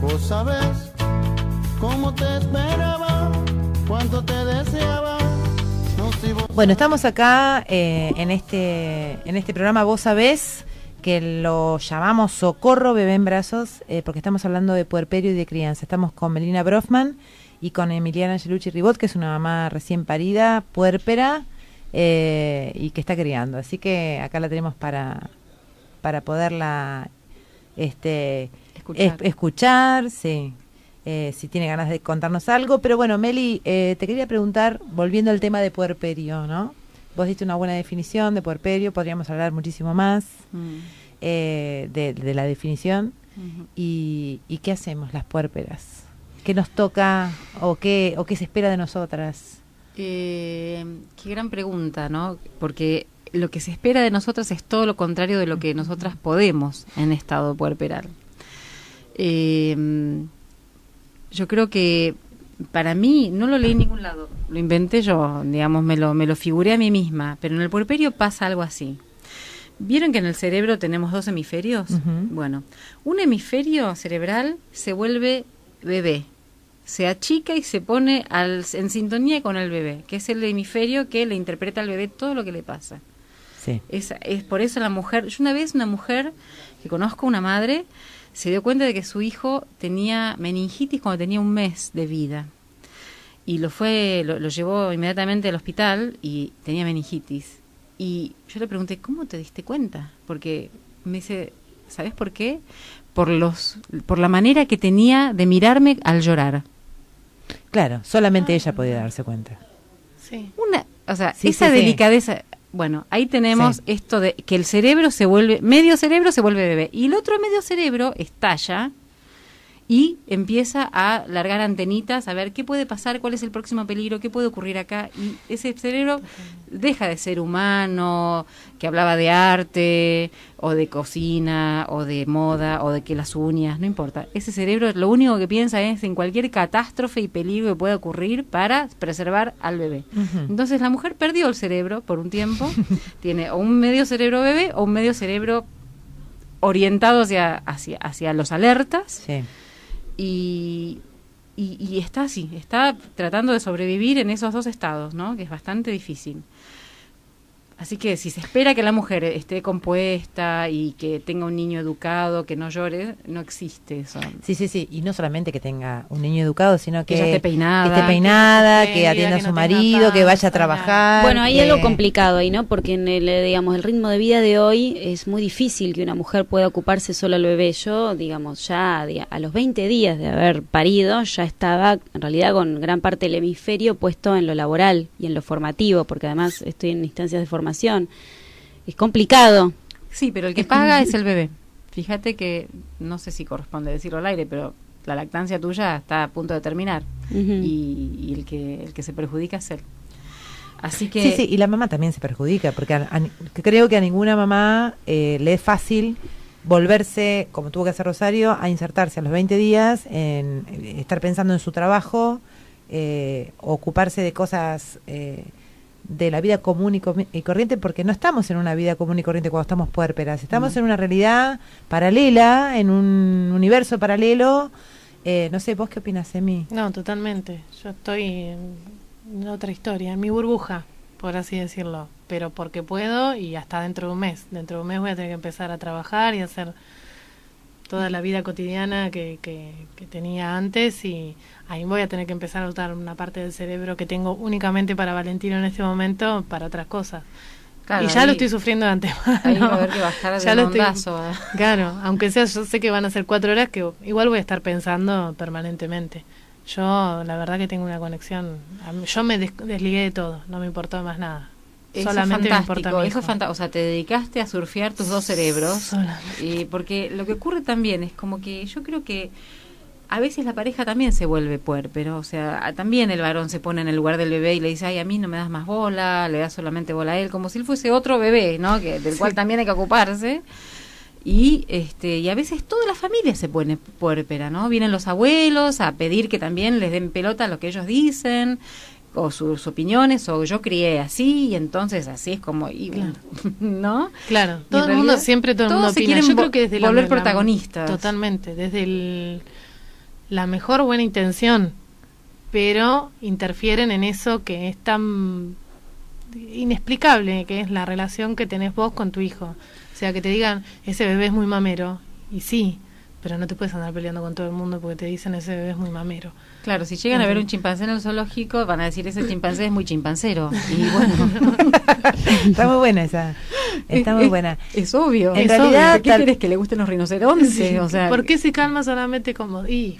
Vos sabés cómo te esperaba, cuánto te deseaba. Bueno, estamos acá eh, en, este, en este programa Vos sabés que lo llamamos Socorro Bebé en Brazos, eh, porque estamos hablando de puerperio y de crianza. Estamos con Melina Brofman y con Emiliana Gelucci Ribot, que es una mamá recién parida, puerpera eh, y que está criando. Así que acá la tenemos para, para poderla este, escuchar. sí. Eh, si tiene ganas de contarnos algo. Pero bueno, Meli, eh, te quería preguntar, volviendo al tema de puerperio, ¿no? Vos diste una buena definición de puerperio, podríamos hablar muchísimo más mm. eh, de, la definición. y, qué hacemos las puerperas ¿Qué nos toca o qué, o qué se espera de nosotras? qué gran pregunta, ¿no? Porque lo que se espera de nosotras es todo lo contrario de lo que nosotras podemos en estado puerperal. Eh, yo creo que para mí, no lo leí en ningún lado, lo inventé yo, digamos, me lo, me lo figuré a mí misma, pero en el puerperio pasa algo así. ¿Vieron que en el cerebro tenemos dos hemisferios? Bueno, un hemisferio cerebral se vuelve bebé, se achica y se pone al, en sintonía con el bebé, que es el hemisferio que le interpreta al bebé todo lo que le pasa. Sí. Es, es por eso la mujer, yo una vez una mujer que conozco, una madre, se dio cuenta de que su hijo tenía meningitis cuando tenía un mes de vida. Y lo fue, lo, llevó inmediatamente al hospital y tenía meningitis. Y yo le pregunté, ¿cómo te diste cuenta? Porque me dice, ¿sabes por qué? Por, los, por la manera que tenía de mirarme al llorar. Claro, solamente ah. ella podía darse cuenta. Sí. Una, o sea, esa delicadeza, bueno, ahí tenemos esto de que el cerebro se vuelve, medio cerebro se vuelve bebé y el otro medio cerebro estalla y empieza a largar antenitas a ver qué puede pasar, cuál es el próximo peligro, qué puede ocurrir acá. Y ese cerebro deja de ser humano, que hablaba de arte, o de cocina, o de moda, o de que las uñas, no importa. Ese cerebro lo único que piensa es en cualquier catástrofe y peligro que pueda ocurrir para preservar al bebé. Entonces la mujer perdió el cerebro por un tiempo, tiene o un medio cerebro bebé o un medio cerebro orientado hacia, hacia, hacia los alertas. Sí y, y, y, está así, está tratando de sobrevivir en esos dos estados, ¿no? que es bastante difícil. Así que si se espera que la mujer esté compuesta y que tenga un niño educado, que no llore, no existe eso. Sí, sí, sí. Y no solamente que tenga un niño educado, sino que, esté peinada, que, atienda a su marido, que vaya a trabajar. Bueno, hay es algo complicado ahí, ¿no? Porque en el, digamos, el ritmo de vida de hoy es muy difícil que una mujer pueda ocuparse solo al bebé. Yo, digamos, ya a los 20 días de haber parido, ya estaba en realidad con gran parte del hemisferio puesto en lo laboral y en lo formativo, porque además estoy en instancias de formación es complicado. Sí, pero el que paga es el bebé. Fíjate que no sé si corresponde decirlo al aire, pero la lactancia tuya está a punto de terminar y, el que el que se perjudica es él. Así que sí, sí, y la mamá también se perjudica porque creo que a ninguna mamá eh, le es fácil volverse, como tuvo que hacer Rosario, a insertarse a los 20 días, en, estar pensando en su trabajo, eh, ocuparse de cosas eh, de la vida común y, corriente, porque no estamos en una vida común y corriente cuando estamos puérperas, estamos en una realidad paralela, en un universo paralelo. Eh, no sé, ¿vos qué opinas de mí? No, totalmente. Yo estoy en otra historia, en mi burbuja, por así decirlo. Pero porque puedo y hasta dentro de un mes. Dentro de un mes voy a tener que empezar a trabajar y hacer toda la vida cotidiana que, que tenía antes y Ahí voy a tener que empezar a usar una parte del cerebro que tengo únicamente para Valentino en este momento para otras cosas. Claro, y ya lo estoy sufriendo de antemano. que bajar de ya lo estoy, ¿eh? Claro, aunque sea, yo sé que van a ser cuatro horas que igual voy a estar pensando permanentemente. Yo, la verdad que tengo una conexión. Yo me des desligué de todo, no me importó más nada. Eso solamente fantástico, me importa O sea, te dedicaste a surfear tus dos cerebros. Y porque lo que ocurre también es como que yo creo que a veces la pareja también se vuelve puerpero, o sea, también el varón se pone en el lugar del bebé y le dice, ay, a mí no me das más bola, le das solamente bola a él, como si él fuese otro bebé, ¿no? Que, del cual también hay que ocuparse. Y, este, y a veces toda la familia se pone puerpera, ¿no? Vienen los abuelos a pedir que también les den pelota a lo que ellos dicen, o sus opiniones o yo crié así y entonces así es como claro. no claro todo el mundo siempre todo el mundo opina volver protagonista, totalmente desde el la mejor buena intención, pero interfieren en eso que es tan inexplicable, que es la relación que tenés vos con tu hijo. O sea, que te digan, ese bebé es muy mamero, y sí, pero no te puedes andar peleando con todo el mundo porque te dicen ese bebé es muy mamero. Claro, si llegan a ver un chimpancé en el zoológico, van a decir ese chimpancé es muy chimpancero. Y bueno. está muy buena esa. Está muy buena. Es, obvio. En realidad, ¿Qué que le gusten los rinocerontes? ¿Por qué se calma solamente como.? Y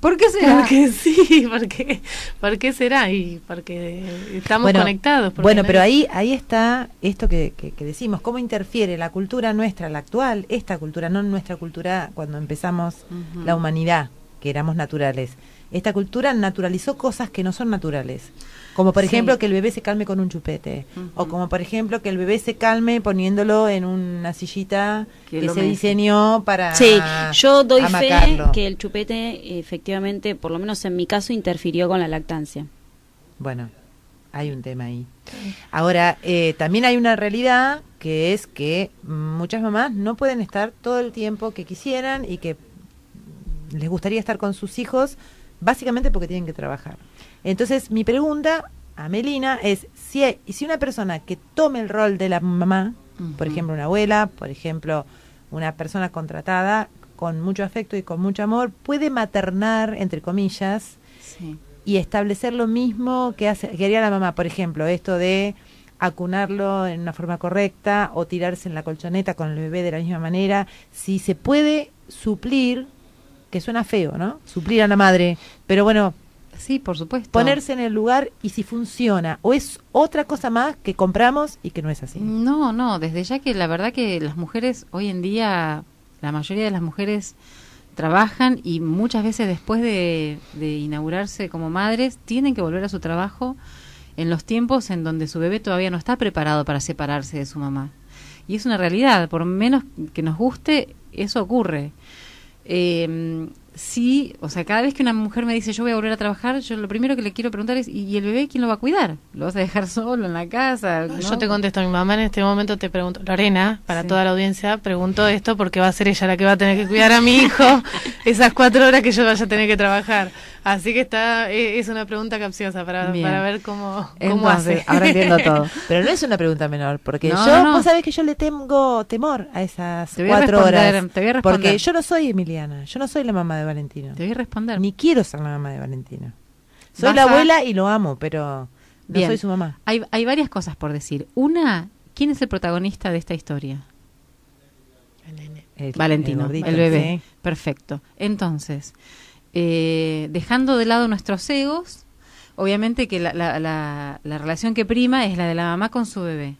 ¿Por qué será? Porque sí, porque, ¿por qué será? Y porque estamos conectados. bueno, pero ahí, ahí está esto que, decimos, cómo interfiere la cultura nuestra, la actual, esta cultura, no nuestra cultura cuando empezamos la humanidad, que éramos naturales. Esta cultura naturalizó cosas que no son naturales. Como por ejemplo que el bebé se calme con un chupete. O como por ejemplo que el bebé se calme poniéndolo en una sillita que, se diseñó para. Sí, yo doy fe que el chupete efectivamente, por lo menos en mi caso, interfirió con la lactancia. Bueno, hay un tema ahí. Ahora, eh, también hay una realidad que es que muchas mamás no pueden estar todo el tiempo que quisieran y que les gustaría estar con sus hijos, básicamente porque tienen que trabajar. Entonces, mi pregunta a Melina es si si una persona que tome el rol de la mamá, por ejemplo una abuela, por ejemplo una persona contratada con mucho afecto y con mucho amor, puede maternar entre comillas y establecer lo mismo que hace que haría la mamá, por ejemplo, esto de acunarlo en una forma correcta o tirarse en la colchoneta con el bebé de la misma manera, si se puede suplir que suena feo, ¿no? Suplir a la madre, pero bueno, Sí, por supuesto. Ponerse en el lugar y si funciona o es otra cosa más que compramos y que no es así. No, no, desde ya que la verdad que las mujeres hoy en día, la mayoría de las mujeres trabajan y muchas veces después de, inaugurarse como madres tienen que volver a su trabajo en los tiempos en donde su bebé todavía no está preparado para separarse de su mamá. Y es una realidad, por menos que nos guste, eso ocurre. Eh, sí, o sea, cada vez que una mujer me dice yo voy a volver a trabajar, yo lo primero que le quiero preguntar es, ¿y, el bebé quién lo va a cuidar? ¿Lo vas a dejar solo en la casa? Yo te contesto, a mi mamá en este momento te pregunto, Lorena, para toda la audiencia, pregunto esto porque va a ser ella la que va a tener que cuidar a mi hijo esas cuatro horas que yo vaya a tener que trabajar. Así que está e-, es una pregunta capciosa para, ver cómo, cómo hace. todo. Pero no es una pregunta menor, porque yo, vos sabés que yo le tengo temor a esas cuatro horas. Porque yo no soy Emiliana, yo no soy la mamá de Valentino. Te voy a responder. Ni quiero ser la mamá de Valentino. Soy la abuela y lo amo, pero no soy su mamá. Hay, varias cosas por decir. Una, ¿quién es el protagonista de esta historia? Valentino, el, bebé. Perfecto. Entonces, eh, dejando de lado nuestros egos, obviamente que la, la, relación que prima es la de la mamá con su bebé.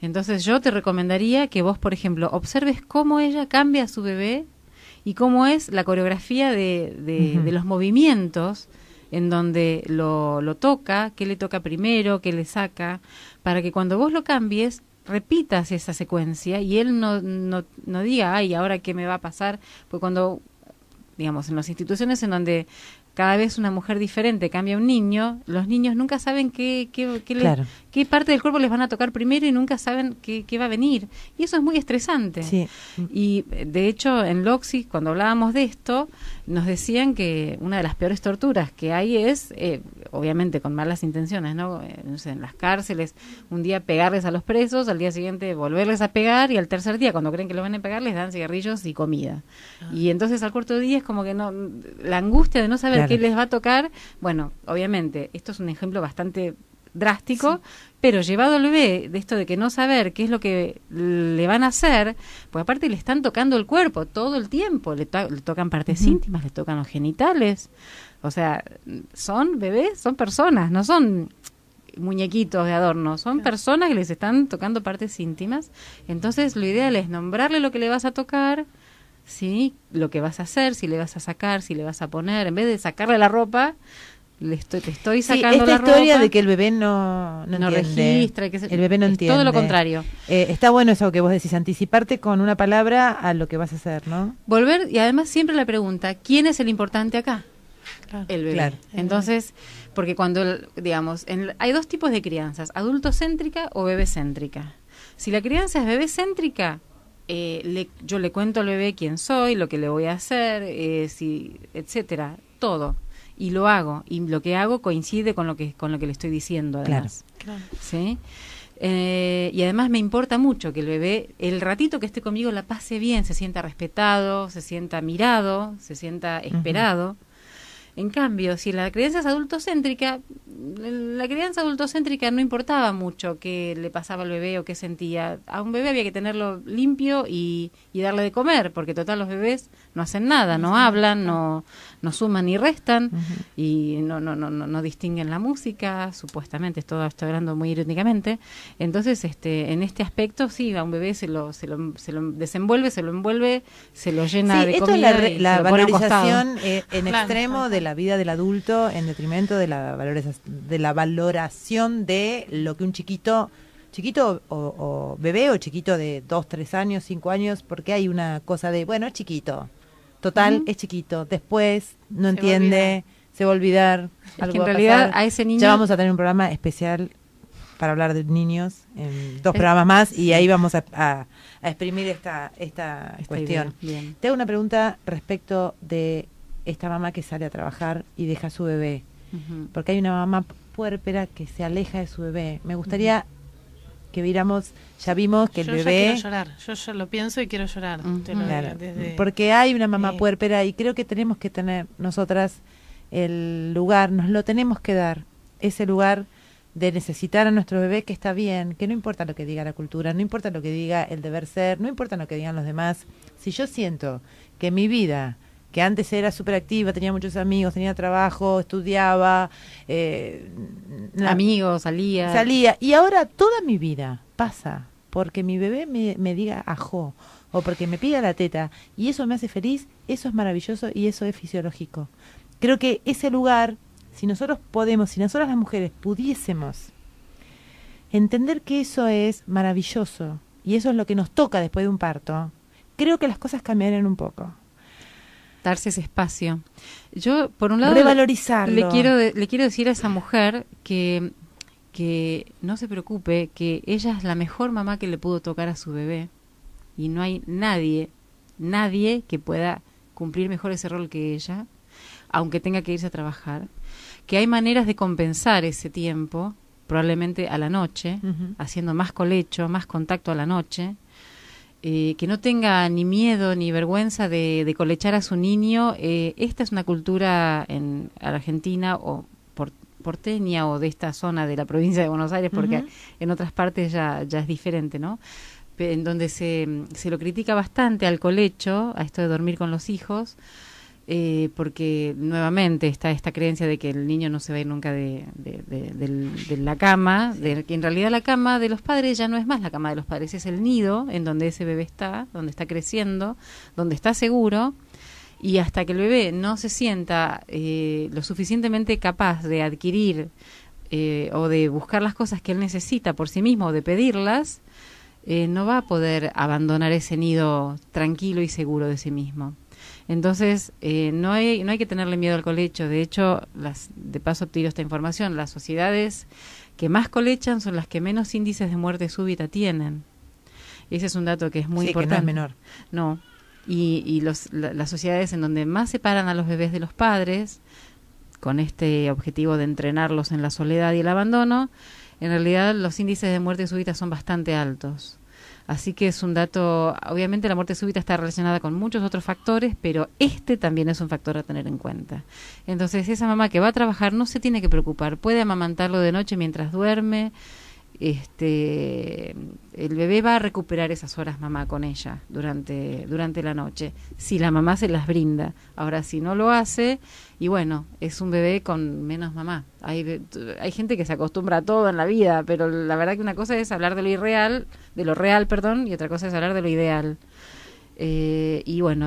Entonces yo te recomendaría que vos, por ejemplo, observes cómo ella cambia a su bebé y cómo es la coreografía de, de, los movimientos en donde lo, lo, toca, qué le toca primero, qué le saca, para que cuando vos lo cambies repitas esa secuencia y él no, no, no diga, ay, ahora qué me va a pasar, pues cuando digamos, en las instituciones en donde cada vez una mujer diferente cambia un niño, los niños nunca saben qué, qué, qué, parte del cuerpo les van a tocar primero y nunca saben qué, qué va a venir. Y eso es muy estresante. Y de hecho, en Loxi cuando hablábamos de esto, nos decían que una de las peores torturas que hay es, eh, obviamente con malas intenciones, ¿no? Eh, en las cárceles, un día pegarles a los presos, al día siguiente volverles a pegar y al tercer día, cuando creen que lo van a pegar, les dan cigarrillos y comida. Ah. Y entonces al cuarto día es como que no, la angustia de no saber que qué les va a tocar. Bueno, obviamente, esto es un ejemplo bastante drástico, pero llevado al bebé de esto de que no saber qué es lo que le van a hacer, pues aparte le están tocando el cuerpo todo el tiempo, le, tocan partes íntimas, le tocan los genitales, o sea, son bebés, son personas, no son muñequitos de adorno, son personas que les están tocando partes íntimas, entonces lo ideal es nombrarle lo que le vas a tocar, ¿sí? Lo que vas a hacer, si le vas a sacar, si le vas a poner, en vez de sacarle la ropa, le estoy, te estoy sacando esta la historia de que el bebé no, no, registra, que el bebé no entiende. Todo lo contrario. Eh, está bueno eso que vos decís, anticiparte con una palabra a lo que vas a hacer, ¿no? Volver, y además siempre la pregunta, ¿quién es el importante acá? el bebé. Entonces, porque cuando, digamos, hay dos tipos de crianzas, adultocéntrica o bebecéntrica Si la crianza es bebecéntrica eh, yo le cuento al bebé quién soy, lo que le voy a hacer, eh, si, etcétera, todo. Y lo hago. Y lo que hago coincide con lo que, con lo que le estoy diciendo, además. ¿Sí? Eh, y además me importa mucho que el bebé, el ratito que esté conmigo, la pase bien, se sienta respetado, se sienta mirado, se sienta esperado. En cambio, si la creencia es adultocéntrica, la crianza adultocéntrica no importaba mucho qué le pasaba al bebé o qué sentía. A un bebé había que tenerlo limpio y, darle de comer, porque total los bebés no hacen nada, no hablan, no, no suman ni restan y no, no, no, no, distinguen la música, supuestamente, esto estoy hablando muy irónicamente. Entonces, este, en este aspecto, sí, a un bebé se lo, se lo, se lo desenvuelve, se lo envuelve, se lo llena de comida. Esto es la, valorización eh, en extremo de la vida del adulto en detrimento de la, de la valoración de lo que un chiquito, chiquito o, bebé o chiquito de 2, 3 años, 5 años, porque hay una cosa de, bueno, es chiquito, total, es chiquito, después no entiende, se va a olvidar. en realidad a, ese niño... Ya vamos a tener un programa especial para hablar de niños en dos programas más y ahí vamos a, a, exprimir esta, esta, cuestión. tengo una pregunta respecto de esta mamá que sale a trabajar y deja a su bebé, porque hay una mamá puérpera que se aleja de su bebé. Me gustaría que viéramos, ya vimos que el bebé... Yo quiero llorar, yo, lo pienso y quiero llorar. Porque hay una mamá puérpera y creo que tenemos que tener nosotras el lugar, nos lo tenemos que dar, ese lugar de necesitar a nuestro bebé que está bien, que no importa lo que diga la cultura, no importa lo que diga el deber ser, no importa lo que digan los demás, si yo siento que mi vida que antes era súper activa, tenía muchos amigos, tenía trabajo, estudiaba. Eh, amigos, salía. Salía. Y ahora toda mi vida pasa porque mi bebé me, diga ajo o porque me pida la teta y eso me hace feliz, eso es maravilloso y eso es fisiológico. Creo que ese lugar, si nosotros podemos, si nosotras las mujeres pudiésemos entender que eso es maravilloso y eso es lo que nos toca después de un parto, creo que las cosas cambiarían un poco darse ese espacio. Yo, por un lado, Le, quiero, le quiero decir a esa mujer que, que no se preocupe, que ella es la mejor mamá que le pudo tocar a su bebé y no hay nadie, nadie que pueda cumplir mejor ese rol que ella, aunque tenga que irse a trabajar, que hay maneras de compensar ese tiempo, probablemente a la noche, haciendo más colecho, más contacto a la noche, eh, que no tenga ni miedo ni vergüenza de, colechar a su niño. Eh, esta es una cultura en Argentina o por, porteña o de esta zona de la provincia de Buenos Aires, porque en otras partes ya, ya es diferente, ¿no? En donde se, se lo critica bastante al colecho, a esto de dormir con los hijos. Eh, porque nuevamente está esta creencia de que el niño no se va a ir nunca de, la cama, de que en realidad la cama de los padres ya no es más la cama de los padres, es el nido en donde ese bebé está, donde está creciendo, donde está seguro. Y hasta que el bebé no se sienta eh, lo suficientemente capaz de adquirir eh, o de buscar las cosas que él necesita por sí mismo o de pedirlas, no va a poder abandonar ese nido tranquilo y seguro de sí mismo. Entonces, eh, no, hay, no hay que tenerle miedo al colecho. De hecho, las, de paso tiro esta información, las sociedades que más colechan son las que menos índices de muerte súbita tienen. Ese es un dato que es muy importante. Que no es menor. No. Y, los, las sociedades en donde más separan a los bebés de los padres, con este objetivo de entrenarlos en la soledad y el abandono, en realidad los índices de muerte súbita son bastante altos. Así que es un dato, obviamente la muerte súbita está relacionada con muchos otros factores, pero este también es un factor a tener en cuenta. Entonces esa mamá que va a trabajar no se tiene que preocupar, puede amamantarlo de noche mientras duerme, este, el bebé va a recuperar esas horas mamá con ella durante, durante la noche, si la mamá se las brinda. Ahora, si no lo hace, y bueno, es un bebé con menos mamá. Hay, hay gente que se acostumbra a todo en la vida, pero la verdad que una cosa es hablar de lo irreal, de lo real, perdón, y otra cosa es hablar de lo ideal. Eh, y bueno,